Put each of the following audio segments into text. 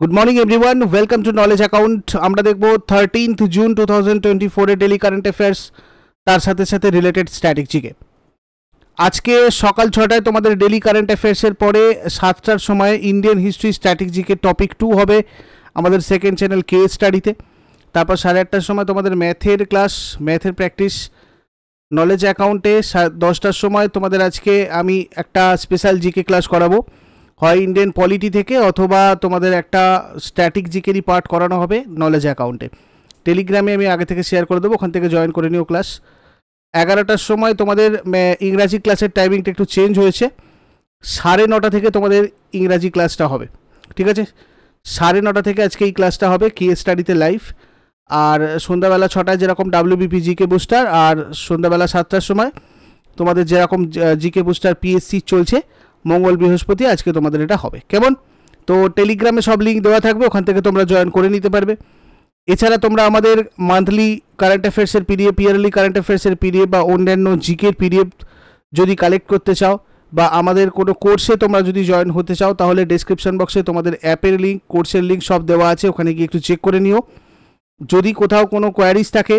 good morning everyone welcome to knowledge account আমরা দেখব thirteenth June two thousand twenty ফোরে daily current affairs তার সাথে সাথে রিলেটেড স্ট্র্যাটেজিকে আজকে সকাল ছটায় তোমাদের ডেলি কারেন্ট অ্যাফেয়ার্সের পরে সাতটার সময় ইন্ডিয়ান হিস্ট্রি স্ট্র্যাটেজিকে টপিক টু হবে আমাদের সেকেন্ড চ্যানেল কে স্টাডিতে তারপর সাড়ে আটটার সময় তোমাদের ম্যাথের ক্লাস ম্যাথের প্র্যাকটিস নলেজ অ্যাকাউন্টে দশটার সময় তোমাদের আজকে আমি একটা স্পেশাল জিকে ক্লাস করাবো হয় ইন্ডিয়ান পলিটি থেকে অথবা তোমাদের একটা স্ট্যাটিক জিকেরই পার্ট করানো হবে নলেজ অ্যাকাউন্টে টেলিগ্রামে আমি আগে থেকে শেয়ার করে দেবো ওখান থেকে জয়েন করে নিও ক্লাস এগারোটার সময় তোমাদের ইংরাজি ক্লাসের টাইমিংটা একটু চেঞ্জ হয়েছে সাড়ে নটা থেকে তোমাদের ইংরাজি ক্লাসটা হবে ঠিক আছে সাড়ে নটা থেকে আজকে এই ক্লাসটা হবে কে স্টাডিতে লাইফ আর সন্ধ্যাবেলা ছটায় যেরকম ডাব্লিউবিপি জিকে বুস্টার আর সন্ধ্যাবেলা সাতটার সময় তোমাদের যেরকম জিকে বুস্টার পিএসসি চলছে মঙ্গল বৃহস্পতি আজকে তোমাদের এটা হবে কেমন তো টেলিগ্রামে সব লিঙ্ক দেওয়া থাকবে ওখান থেকে তোমরা জয়েন করে নিতে পারবে এছাড়া তোমরা আমাদের মান্থলি কারেন্ট অ্যাফেয়ার্সের পিডিএফ ইয়ারলি কারেন্ট অ্যাফেয়ার্সের পিডিএফ বা অন্যান্য জিকের পিডিএফ যদি কালেক্ট করতে চাও বা আমাদের কোনো কোর্সে তোমরা যদি জয়েন হতে চাও তাহলে ডিসক্রিপশন বক্সে তোমাদের অ্যাপের লিঙ্ক কোর্সের লিঙ্ক সব দেওয়া আছে ওখানে গিয়ে একটু চেক করে নিও যদি কোথাও কোনো কোয়ারিজ থাকে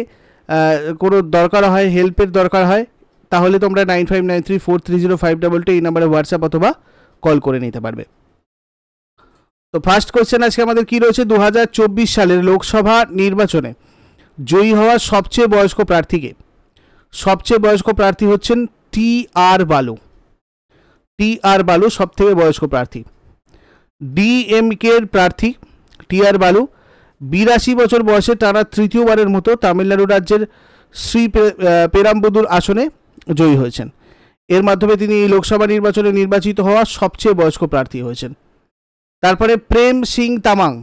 কোনো দরকার হয় হেল্পের দরকার হয় তাহলে তোমরা nine five nine three four three zero five double two এই নাম্বারে হোয়াটসঅ্যাপ অথবা কল করে নিতে পারবে তো ফার্স্ট কোশ্চেন আজকে আমাদের কি রয়েছে দু সালের লোকসভা নির্বাচনে জয়ী হওয়া সবচেয়ে বয়স্ক প্রার্থীকে সবচেয়ে বয়স্ক প্রার্থী হচ্ছেন টি আর বালু টি আর বালু সব থেকে বয়স্ক প্রার্থী ডিএমকের প্রার্থী টি আর বালু বিরাশি বছর বয়সে টানা তৃতীয়বারের মতো তামিলনাড়ু রাজ্যের শ্রী পেরাম্বুদুর আসনে জয়ী হয়েছেন এর মাধ্যমে তিনি লোকসভা নির্বাচনে নির্বাচিত হওয়া সবচেয়ে বয়স্ক প্রার্থী হয়েছেন তারপরে প্রেম সিং তামাং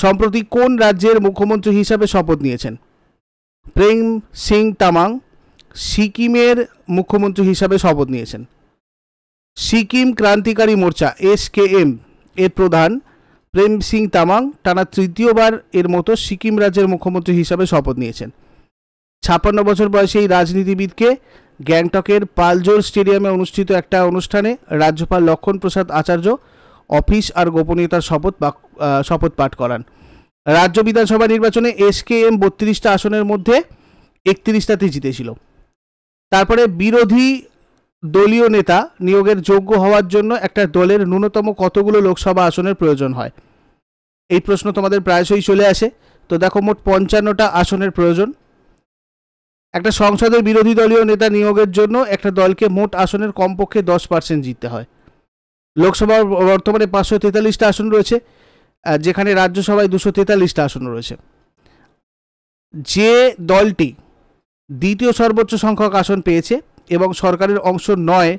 সম্প্রতি কোন রাজ্যের মুখ্যমন্ত্রী হিসাবে শপথ নিয়েছেন প্রেম সিং তামাং সিকিমের মুখ্যমন্ত্রী হিসাবে শপথ নিয়েছেন Sikkim Krantikari Morcha S K M এর প্রধান প্রেম সিং তামাং টানা তৃতীয়বার এর মতো সিকিম রাজ্যের মুখ্যমন্ত্রী হিসাবে শপথ নিয়েছেন ছাপ্পান্ন বছর বয়সে এই রাজনীতিবিদকে গ্যাংটকের পালজোর স্টেডিয়ামে অনুষ্ঠিত একটা অনুষ্ঠানে রাজ্যপাল লক্ষণ প্রসাদ আচার্য অফিস আর গোপনীয়তার শপথ শপথ পাঠ করান রাজ্য বিধানসভা নির্বাচনে এস কে এম বত্রিশটা আসনের মধ্যে একত্রিশটাতে জিতেছিল তারপরে বিরোধী দলীয় নেতা নিয়োগের যোগ্য হওয়ার জন্য একটা দলের ন্যূনতম কতগুলো লোকসভা আসনের প্রয়োজন হয় এই প্রশ্ন তোমাদের প্রায়শই চলে আসে তো দেখো মোট পঞ্চান্নটা আসনের প্রয়োজন একটা সংসদের বিরোধী দলীয় নেতা নিয়োগের জন্য একটা দলকে মোট আসনের কমপক্ষে দশ পার্সেন্ট জিততে হয় লোকসভা বর্তমানে পাঁচশো তেতাল্লিশটা আসন রয়েছে যেখানে রাজ্যসভায় দুশো তেতাল্লিশটা আসন রয়েছে যে দলটি দ্বিতীয় সর্বোচ্চ সংখ্যক আসন পেয়েছে এবং সরকারের অংশ নয়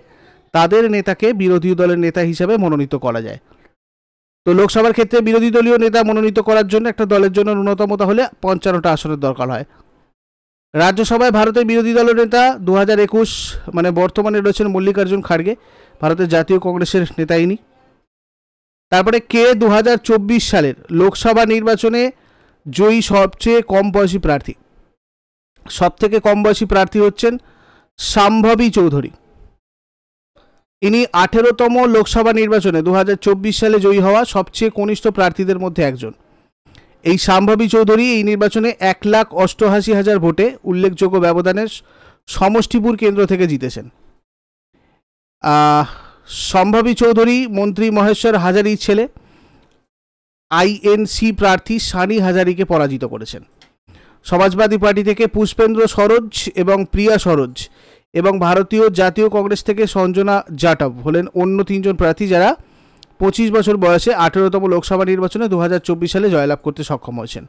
তাদের নেতাকে বিরোধী দলের নেতা হিসেবে মনোনীত করা যায় তো লোকসভার ক্ষেত্রে বিরোধী দলীয় নেতা মনোনীত করার জন্য একটা দলের জন্য ন্যূনতম তাহলে পঞ্চান্নটা আসনের দরকার হয় রাজ্যসভায় ভারতের বিরোধী দলের নেতা দু একুশ মানে বর্তমানে রয়েছেন মল্লিকার্জুন খাড়গে ভারতের জাতীয় কংগ্রেসের নেতা ইনি তারপরে কে দু সালের লোকসভা নির্বাচনে জয়ী সবচেয়ে কম বয়সী প্রার্থী সবথেকে কম বয়সী প্রার্থী হচ্ছেন সাম্ভবী চৌধুরী ইনি আঠেরোতম লোকসভা নির্বাচনে দু সালে জয়ী হওয়া সবচেয়ে কনিষ্ঠ প্রার্থীদের মধ্যে একজন এই সাম্ভাবী চৌধুরী এই নির্বাচনে এক লাখ অষ্টআশি হাজার ভোটে উল্লেখযোগ্য ব্যবধানে সমষ্টিপুর কেন্দ্র থেকে জিতেছেন সম্ভাবী চৌধুরী মন্ত্রী মহেশ্বর হাজারির ছেলে আইএনসি প্রার্থী সানি হাজারিকে পরাজিত করেছেন সমাজবাদী পার্টি থেকে পুষ্পেন্দ্র সরোজ এবং প্রিয়া সরোজ এবং ভারতীয় জাতীয় কংগ্রেস থেকে সঞ্জনা জাটব হলেন অন্য তিনজন প্রার্থী যারা পঁচিশ বছর বয়সে আঠেরোতম লোকসভা নির্বাচনে দু সালে জয়লাভ করতে সক্ষম হয়েছেন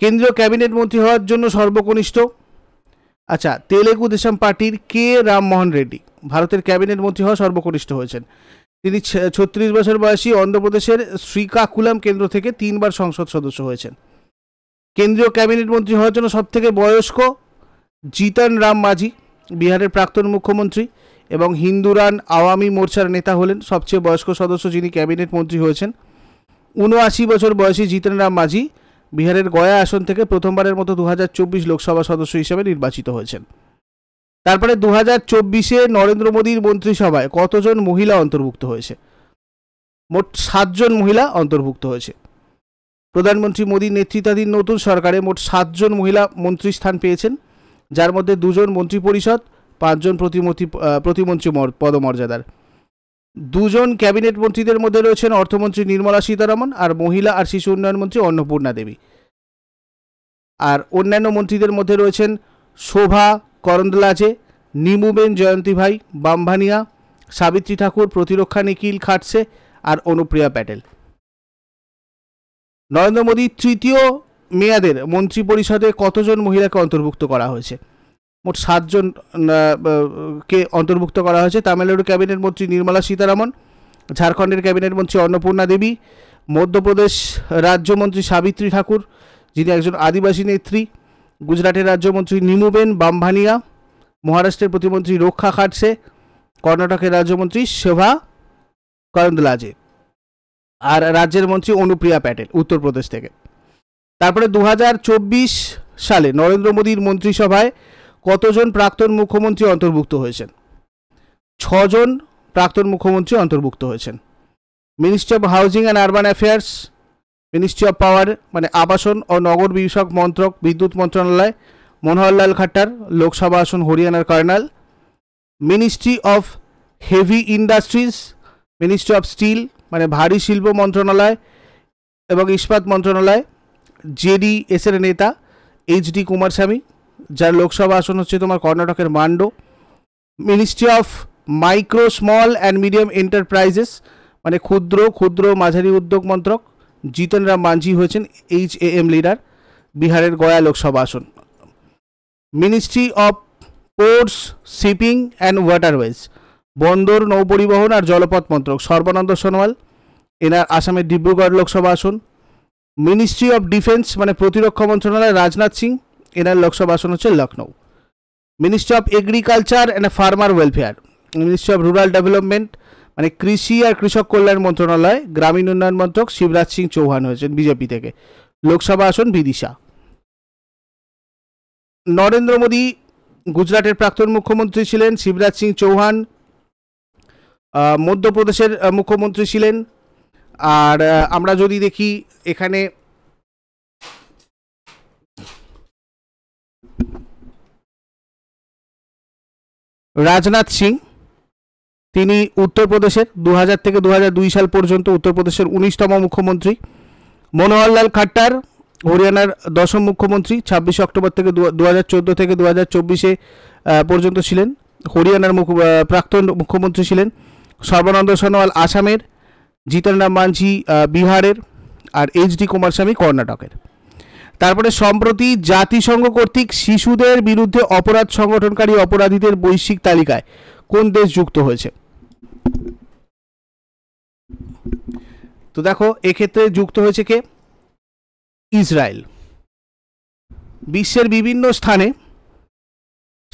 কেন্দ্রীয় ক্যাবিনেট মন্ত্রী হওয়ার জন্য সর্বকনিষ্ঠ আচ্ছা তেলেগু দেশম পার্টির কে রামমোহন রেড্ডি ভারতের ক্যাবিনেট মন্ত্রী হওয়া সর্বকনিষ্ঠ হয়েছেন তিনি ছত্রিশ বছর বয়সী অন্ধ্রপ্রদেশের শ্রীকাকুলাম কেন্দ্র থেকে তিনবার সংসদ সদস্য হয়েছেন কেন্দ্রীয় ক্যাবিনেট মন্ত্রী হওয়ার জন্য সবথেকে বয়স্ক জিতন রাম মাঝি বিহারের প্রাক্তন মুখ্যমন্ত্রী এবং হিন্দুরান আওয়ামী মোর্চার নেতা হলেন সবচেয়ে বয়স্ক সদস্য যিনি ক্যাবিনেট মন্ত্রী হয়েছেন উনআশি বছর বয়সী জিতেন রাম মাঝি বিহারের গয়া আসন থেকে প্রথমবারের মতো দু লোকসভা সদস্য হিসেবে নির্বাচিত হয়েছেন তারপরে দু হাজার চব্বিশে নরেন্দ্র মোদীর মন্ত্রিসভায় কতজন মহিলা অন্তর্ভুক্ত হয়েছে মোট সাতজন মহিলা অন্তর্ভুক্ত হয়েছে প্রধানমন্ত্রী মোদীর নেতৃত্বাধীন নতুন সরকারে মোট সাতজন মহিলা মন্ত্রী স্থান পেয়েছেন যার মধ্যে দুজন মন্ত্রিপরিষদ পাঁচজন প্রতিমন্ত্রী প্রতিমন্ত্রী পদমর্যাদার দুজন ক্যাবিনেট মন্ত্রীদের মধ্যে রয়েছেন অর্থমন্ত্রী নির্মলা সীতারামন আর মহিলা আর শিশু উন্নয়ন মন্ত্রী অন্নপূর্ণা দেবী আর অন্যান্য মন্ত্রীদের মধ্যে রয়েছেন শোভা করন্দলাজে নিমুবেন জয়ন্তী ভাই বাম্ভানিয়া সাবিত্রী ঠাকুর প্রতিরক্ষা নিখিল খাটসে আর অনুপ্রিয়া প্যাটেল নরেন্দ্র মোদী তৃতীয় মেয়াদের মন্ত্রী পরিষদে কতজন মহিলাকে অন্তর্ভুক্ত করা হয়েছে মোট সাতজন কে অন্তর্ভুক্ত করা হয়েছে তামিলনাড়ু ক্যাবিনেট মন্ত্রী নির্মলা সীতারামন ঝাড়খণ্ডের ক্যাবিনেট মন্ত্রী অন্নপূর্ণা দেবী মধ্যপ্রদেশ রাজ্যমন্ত্রী সাবিত্রী ঠাকুর যিনি একজন আদিবাসী নেত্রী গুজরাটের রাজ্যমন্ত্রী নিমুবেন বাম্ভানিয়া মহারাষ্ট্রের প্রতিমন্ত্রী রক্ষা খাটসে কর্ণাটকের রাজ্যমন্ত্রী শোভা করন্দলাজে আর রাজ্যের মন্ত্রী অনুপ্রিয়া প্যাটেল উত্তরপ্রদেশ থেকে তারপরে দু সালে নরেন্দ্র মোদীর মন্ত্রিসভায় কতজন প্রাক্তন মুখ্যমন্ত্রী অন্তর্ভুক্ত হয়েছেন ছজন প্রাক্তন মুখ্যমন্ত্রী অন্তর্ভুক্ত হয়েছেন ministry of housing and urban affairs ministry of power মানে আবাসন ও নগর বিষয়ক মন্ত্রক বিদ্যুৎ মন্ত্রণালয় মনোহরলাল খাট্টার লোকসভা আসন হরিয়ানার Karnal ministry of heavy industries ministry of steel মানে ভারী শিল্প মন্ত্রণালয় এবং ইস্পাত মন্ত্রণালয় জেডি এসের নেতা এইচ ডি কুমারস্বামী যার লোকসভা আসন হচ্ছে তোমার কর্ণাটকের Mandya ministry of micro small and medium enterprises মানে ক্ষুদ্র ক্ষুদ্র মাঝারি উদ্যোগ মন্ত্রক জিতেন রাম মাঝি হয়েছেন এইচ এ এম লিডার বিহারের গয়া লোকসভা আসন ministry of ports shipping and waterways বন্দর নৌপরিবহন আর জলপথ মন্ত্রক সর্বানন্দ সোনোয়াল এনার আসামের ডিব্রুগড় লোকসভা আসন মিনিস্ট্রি অফ ডিফেন্স মানে প্রতিরক্ষা মন্ত্রণালয় রাজনাথ সিং এনার লোকসভা আসন হচ্ছে Lucknow ministry of agriculture and farmer welfare ministry of rural development মানে কৃষি আর কৃষক কল্যাণ মন্ত্রণালয় গ্রামীণ উন্নয়ন মন্ত্রক শিবরাজ সিং চৌহান হয়েছেন বিজেপি থেকে লোকসভা আসন বিদিশা নরেন্দ্র মোদী গুজরাটের প্রাক্তন মুখ্যমন্ত্রী ছিলেন শিবরাজ সিং চৌহান মধ্যপ্রদেশের মুখ্যমন্ত্রী ছিলেন আর আমরা যদি দেখি এখানে রাজনাথ সিং তিনি উত্তরপ্রদেশের দু থেকে দু সাল পর্যন্ত উত্তরপ্রদেশের উনিশতম মুখ্যমন্ত্রী মনোহরলাল খাট্টার হরিয়ানার দশম মুখ্যমন্ত্রী ছাব্বিশে অক্টোবর থেকে দু থেকে দু চব্বিশে পর্যন্ত ছিলেন হরিয়ানার মুখ প্রাক্তন মুখ্যমন্ত্রী ছিলেন সর্বানন্দ সোনোয়াল আসামের জিতন রাম মাঝি বিহারের আর এইচ ডি কুমারস্বামী কর্ণাটকের তারপরে সম্প্রতি জাতিসংঘ কর্তৃক শিশুদের বিরুদ্ধে অপরাধ সংগঠনকারী অপরাধীদের বৈশ্বিক তালিকায় কোন দেশ যুক্ত হয়েছে তো দেখো এক্ষেত্রে যুক্ত হয়েছে কে ইসরায়েল বিশ্বের বিভিন্ন স্থানে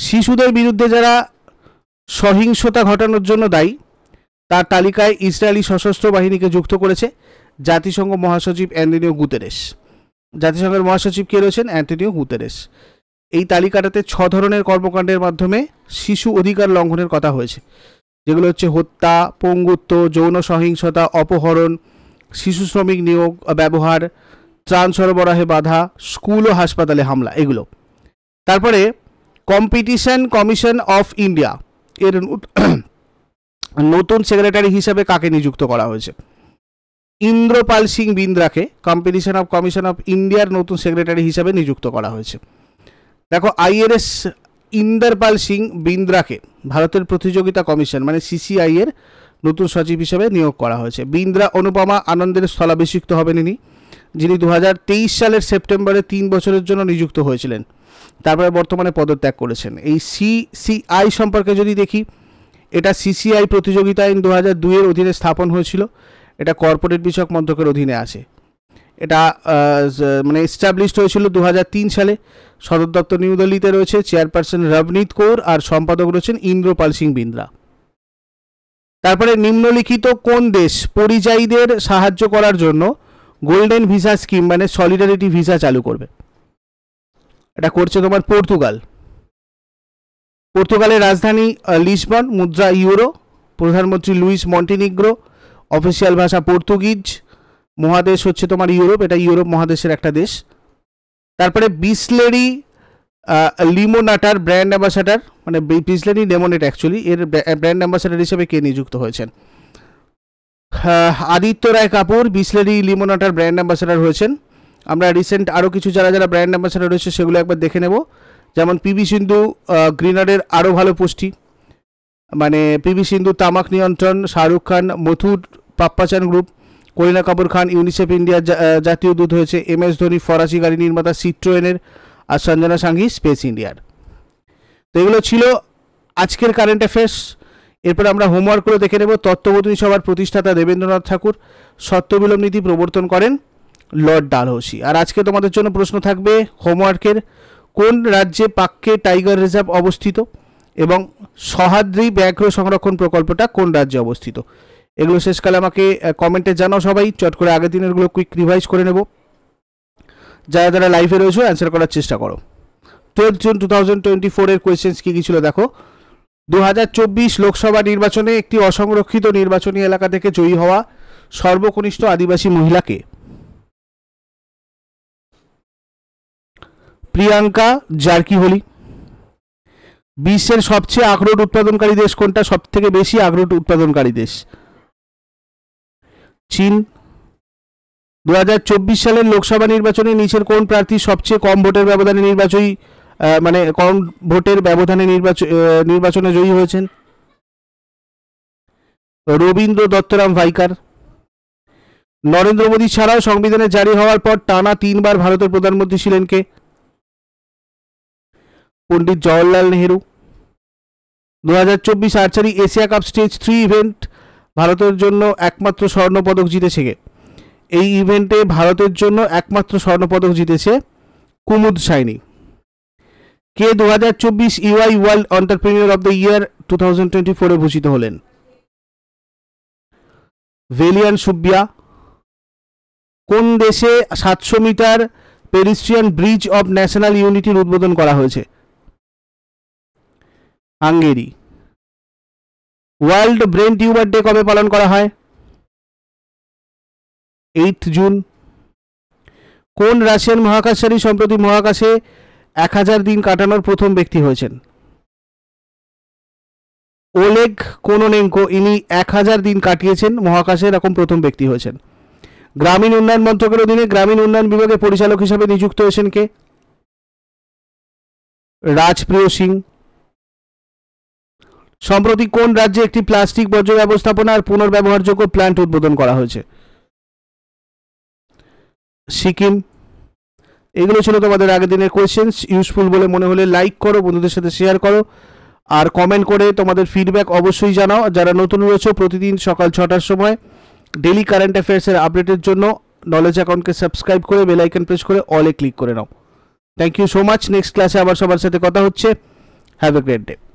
শিশুদের বিরুদ্ধে যারা সহিংসতা ঘটানোর জন্য দায়ী তার তালিকায় ইসরায়েলি সশস্ত্র বাহিনীকে যুক্ত করেছে জাতিসংঘ মহাসচিব অ্যান্ডিনিও গুতেরেস জাতিসংঘের মহাসচিব কে রয়েছেন অ্যান্টনিও গুতেরেস এই তালিকাটাতে ছ ধরনের কর্মকাণ্ডের মাধ্যমে শিশু অধিকার লঙ্ঘনের কথা হয়েছে যেগুলো হচ্ছে হত্যা পঙ্গুত্ব যৌন সহিংসতা অপহরণ শিশু শ্রমিক নিয়োগ ব্যবহার ত্রাণ সরবরাহে বাধা স্কুল ও হাসপাতালে হামলা এগুলো তারপরে কম্পিটিশন কমিশন অফ ইন্ডিয়া এর নতুন সেক্রেটারি হিসাবে কাকে নিযুক্ত করা হয়েছে ইন্দ্রপাল সিং বিন্দ্রাকে কম্পিটিশন অফ কমিশন অফ ইন্ডিয়ার নতুন সেক্রেটারি হিসাবে নিযুক্ত করা হয়েছে দেখো আইএরএস ইন্দরপাল সিং বিন্দ্রাকে ভারতের প্রতিযোগিতা কমিশন মানে সিসিআই এর নতুন সচিব হিসেবে নিয়োগ করা হয়েছে বিন্দ্রা অনুপমা আনন্দের স্থলাভিষিক্ত হবেন ইনি যিনি দু সালের সেপ্টেম্বরে তিন বছরের জন্য নিযুক্ত হয়েছিলেন তারপরে বর্তমানে পদত্যাগ করেছেন এই সিসিআই সম্পর্কে যদি দেখি এটা সিসিআই প্রতিযোগিতা আইন দু হাজার দুইয়ের অধীনে স্থাপন হয়েছিল এটা কর্পোরেট বিষয়ক মন্ত্রকের অধীনে আছে এটা মানে এস্টাবলিশড হয়েছিল দু সালে সদর দপ্তর নিউ দিল্লিতে রয়েছে চেয়ারপারসন রবনীত কৌর আর সম্পাদক রয়েছেন ইন্দ্রপাল সিং বিন্দ্রা তারপরে নিম্নলিখিত কোন দেশ পরিযায়ীদের সাহায্য করার জন্য গোল্ডেন ভিসা স্কিম মানে সলিডারিটি ভিসা চালু করবে এটা করছে তোমার পর্তুগাল পর্তুগালের রাজধানী লিসবন মুদ্রা ইউরো প্রধানমন্ত্রী লুইস মন্টিনিগ্রো অফিসিয়াল ভাষা পর্তুগিজ মহাদেশ হচ্ছে তোমার ইউরোপ এটা ইউরোপ মহাদেশের একটা দেশ তারপরে বিসলেরি লিমোনাটার ব্র্যান্ড অ্যাম্বাসাডার মানে বিসলেরি লেমোনেট অ্যাকচুয়ালি এর ব্র্যান্ড অ্যাম্বাসাডার হিসেবে কে নিযুক্ত হয়েছেন আদিত্য রায় কাপুর বিসলেরি লিমোনাটার ব্র্যান্ড অ্যাম্বাসাডার হয়েছেন আমরা রিসেন্ট আরও কিছু যারা যারা ব্র্যান্ড অ্যাম্বাসাডার রয়েছে সেগুলো একবার দেখে নেব যেমন পিবি সিন্ধু গ্রিনারের আরও ভালো পুষ্টি মানে পিভি সিন্ধু তামাক নিয়ন্ত্রণ শাহরুখ খান মথুর পাপ্পাচান গ্রুপ করিনা কাপুর খান ইউনিসেফ ইন্ডিয়ার জাতীয় দূত হয়েছে এম এস ধোনি ফরাসি গাড়ি নির্মাতা সিট্রোয়েনের আর সঞ্জনা সাঙ্গি স্পেস ইন্ডিয়ার তো এগুলো ছিল আজকের কারেন্ট অ্যাফেয়ার্স এরপর আমরা হোমওয়ার্কগুলো দেখে নেব তত্ত্ববোধনী সভার প্রতিষ্ঠাতা দেবেন্দ্রনাথ ঠাকুর সত্যবিলম্ব নীতি প্রবর্তন করেন লর্ড ডালহসি আর আজকে তোমাদের জন্য প্রশ্ন থাকবে হোমওয়ার্কের কোন রাজ্যে পাক্কে টাইগার রিজার্ভ অবস্থিত এবং সহাদ্রি ব্যাঘ্র সংরক্ষণ প্রকল্পটা কোন রাজ্যে অবস্থিত এগুলো শেষকালে আমাকে কমেন্টে জানাও সবাই চট করে আগের দিনেরগুলো কুইক রিভাইজ করে নেব যারা যারা লাইভে রয়েছে অ্যান্সার করার চেষ্টা করো twelve June two thousand twenty ফোরের কোয়েশ্চেন্স কী কী ছিল দেখো দু হাজার চব্বিশ লোকসভা নির্বাচনে একটি অসংরক্ষিত নির্বাচনী এলাকা থেকে জয়ী হওয়া সর্বকনিষ্ঠ আদিবাসী মহিলাকে প্রিয়াঙ্কা জার্কি হোলি বিশ্বের সবচেয়ে আখরোট উৎপাদনকারী দেশ কোনটা সব থেকে বেশি আখরোট উৎপাদনকারী দেশ চীন দু হাজার চব্বিশ সালের লোকসভা নির্বাচনে নিচের কোন প্রার্থী সবচেয়ে কম ভোটের ব্যবধানে নির্বাচনী মানে কম ভোটের ব্যবধানে নির্বাচন নির্বাচনে জয়ী হয়েছেন রবীন্দ্র দত্তরাম ভাইকার নরেন্দ্র মোদী ছাড়াও সংবিধানে জারি হওয়ার পর টানা তিনবার ভারতের প্রধানমন্ত্রী ছিলেন কে পণ্ডিত জওয়াহরলাল নেহেরু দু হাজার চব্বিশ archery Asia cup stage three event ভারতের জন্য একমাত্র স্বর্ণপদক জিতেছে কে এই ইভেন্টে ভারতের জন্য একমাত্র স্বর্ণপদক জিতেছে কুমুদ সাইনি কে দু হাজার চব্বিশ UI world entrepreneur of the year two thousand twenty ফোরে ভূষিত হলেন ভেলিয়ান সুব্বিয়া কোন দেশে সাতশো metre pedestrian bridge of national ইউনিটির উদ্বোধন করা হয়েছে Hungary world brain tumour day কবে পালন করা হয় এইথ জুন কোন রাশিয়ান মহাকাশচারী সম্প্রতি মহাকাশে এক হাজার দিন কাটানোর প্রথম ব্যক্তি হয়েছেন ওলেগ কোনোনেঙ্কো ইনি এক হাজার দিন কাটিয়েছেন মহাকাশে এরকম প্রথম ব্যক্তি হয়েছেন গ্রামীণ উন্নয়ন মন্ত্রকের অধীনে গ্রামীণ উন্নয়ন বিভাগের পরিচালক হিসাবে নিযুক্ত হয়েছেন কে রাজপ্রিয় সিং সম্প্রতি কোন রাজ্যে একটি প্লাস্টিক বর্জ্য ব্যবস্থাপনা আর পুনর্ব্যবহারযোগ্য প্ল্যান্ট উদ্বোধন করা হয়েছে সিকিম এগুলো ছিল তোমাদের আগের দিনের কোয়েশ্চেন্স ইউজফুল বলে মনে হলে লাইক করো বন্ধুদের সাথে শেয়ার করো আর কমেন্ট করে তোমাদের ফিডব্যাক অবশ্যই জানাও যারা নতুন রয়েছে প্রতিদিন সকাল ছটার সময় ডেলি কারেন্ট অ্যাফেয়ার্সের আপডেটের জন্য নলেজ অ্যাকাউন্টকে সাবস্ক্রাইব করে বেলাইকন প্রেস করে অলে ক্লিক করে নাও thank you so much next ক্লাসে আবার সবার সাথে কথা হচ্ছে হ্যাভ এ গ্রেট ডে